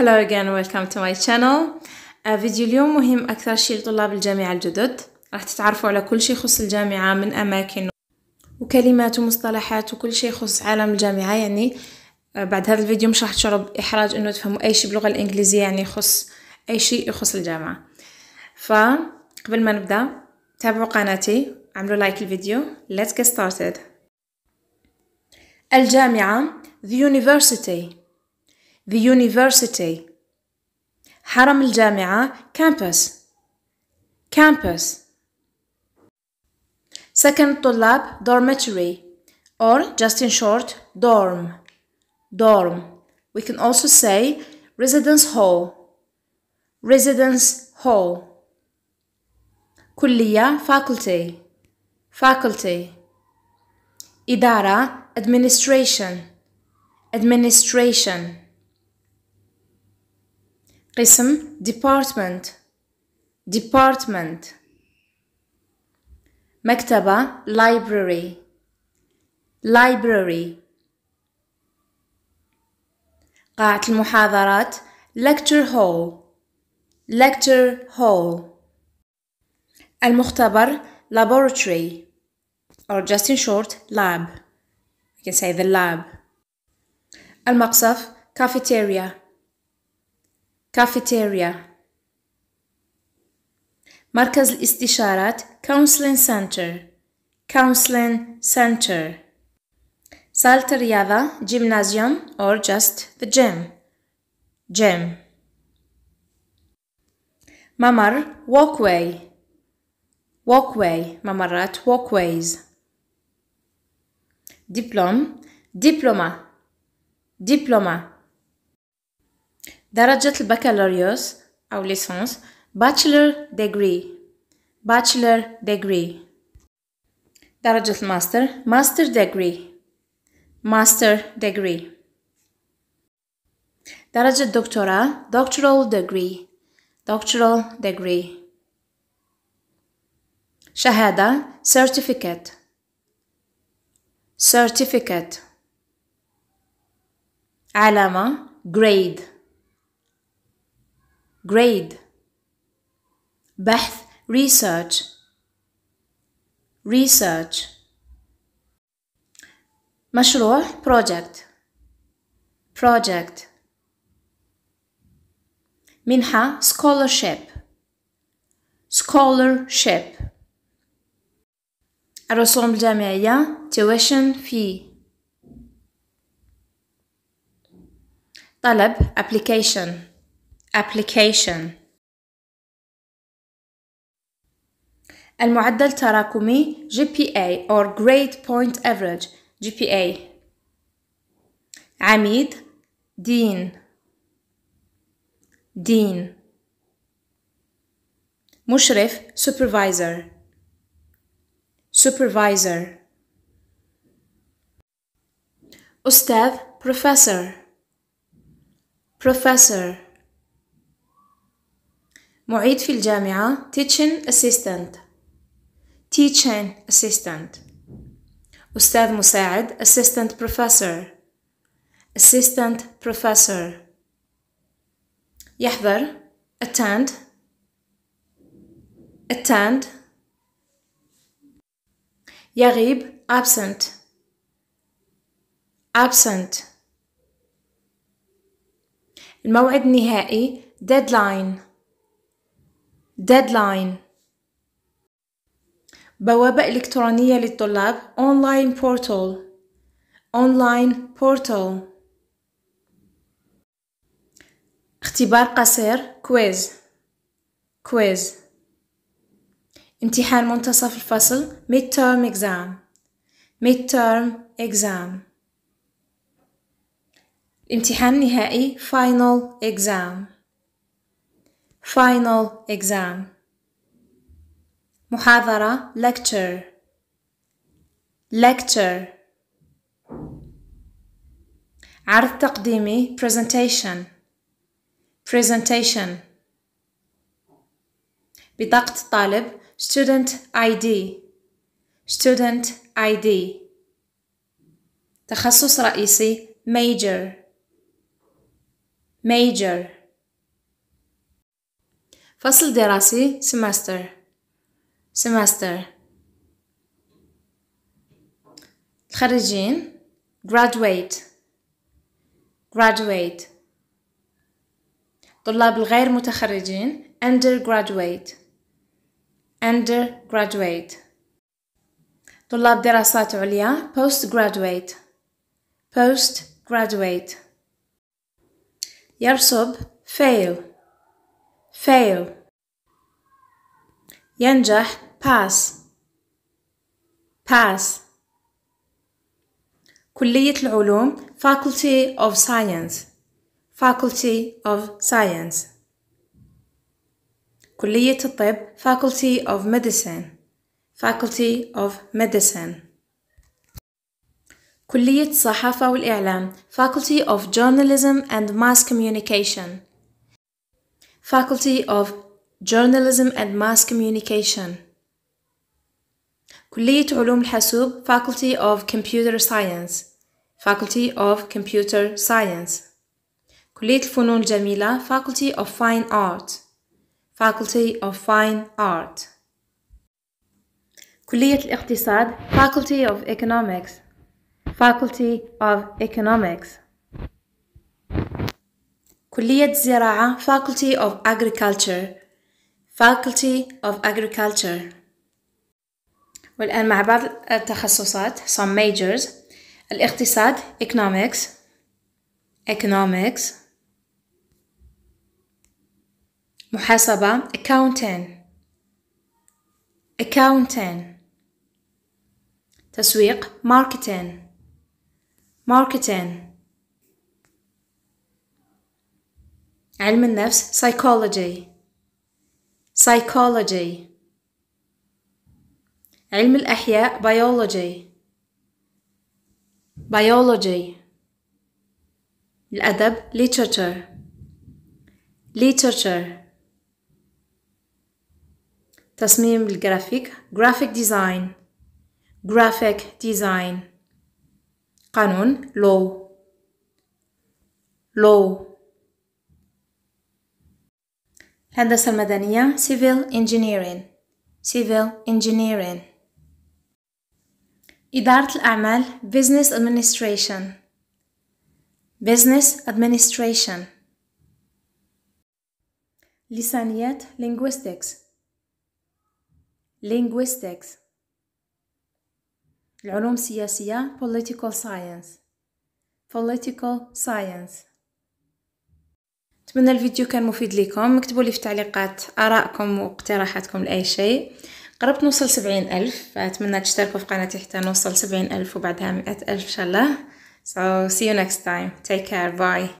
Hello again, welcome to my channel. فيديو uh, اليوم مهم أكثر شيء لطلاب الجامعة الجدد راح تتعرفوا على كل شيء يخص الجامعة من أماكن وكلمات ومصطلحات وكل شيء يخص عالم الجامعة يعني uh, بعد هذا الفيديو مش راح تشعروا بإحراج إنه تفهموا أي شيء باللغة الإنجليزية يعني يخص أي شيء يخص الجامعة فقبل ما نبدأ تابعوا قناتي عملوا لايك الفيديو Let's get started الجامعة The University the university حرم الجامعة campus campus second lab dormitory or just in short dorm dorm we can also say residence hall residence hall كلية faculty faculty إدارة administration administration قسم department department مكتبة library library قاعة المحاضرات lecture hall lecture hall المختبر laboratory or just in short lab you can say the lab المقصف cafeteria cafeteria مركز الاستشارات counseling center counseling center صالة الرياضة gymnasium or just the gym gym ممر walkway walkway ممرات walkways Diploma. Diploma. Diploma. درجة البكالوريوس أو ليسانس bachelor degree bachelor degree درجة الماستر master degree master degree درجة الدكتوراه doctoral degree doctoral degree شهادة certificate certificate علامة grade grade بحث research research مشروع project project منحة scholarship scholarship الرسوم الجامعية tuition fee طلب application application المعدل Tarakumi GPA or grade point average GPA عميد دين دين مشرف supervisor supervisor أستاذ professor professor معيد في الجامعة teaching assistant teaching assistant أستاذ مساعد assistant professor assistant professor يحضر attend attend يغيب absent absent الموعد النهائي deadline deadline بوابة إلكترونية للطلاب online portal online portal اختبار قصير quiz quiz امتحان منتصف الفصل midterm exam midterm exam امتحان نهائي final exam final exam محاضرة lecture lecture عرض تقديمي presentation presentation بطاقة الطالب student ID student ID تخصص رئيسي major major فصل دراسي semester semester الخريجين graduate graduate طلاب الغير متخرجين undergraduate undergraduate طلاب دراسات عليا postgraduate postgraduate يرسب fail fail ينجح pass pass كلية العلوم Faculty of Science Faculty of Science كلية الطب Faculty of Medicine Faculty of Medicine كلية الصحافة والإعلام Faculty of Journalism and Mass Communication Faculty of Journalism and Mass Communication كلية علوم الحاسوب Faculty of Computer Science Faculty of Computer Science كلية الفنون الجميلة Faculty of Fine Art Faculty of Fine Art كلية الاقتصاد Faculty of Economics Faculty of Economics كلية زراعة Faculty of Agriculture Faculty of Agriculture والآن مع بعض التخصصات some majors الاقتصاد economics economics محاسبة accounting accounting تسويق marketing marketing علم النفس psychology psychology علم الأحياء biology biology الأدب literature literature تصميم الجرافيك graphic design graphic design قانون law law هندسة مدنية civil engineering civil engineering إدارة الأعمال business administration business administration لسانيات linguistics linguistics العلوم السياسية political science political science نتمنى الفيديو كان مفيد لكم اكتبوا لي في التعليقات ارائكم واقتراحاتكم لاي شيء قربت نوصل سبعين ألف فأتمنى تشتركوا في قناتي حتى نوصل سبعين ألف وبعدها مئة ألف إن شاء الله So see you next time. Take care. Bye.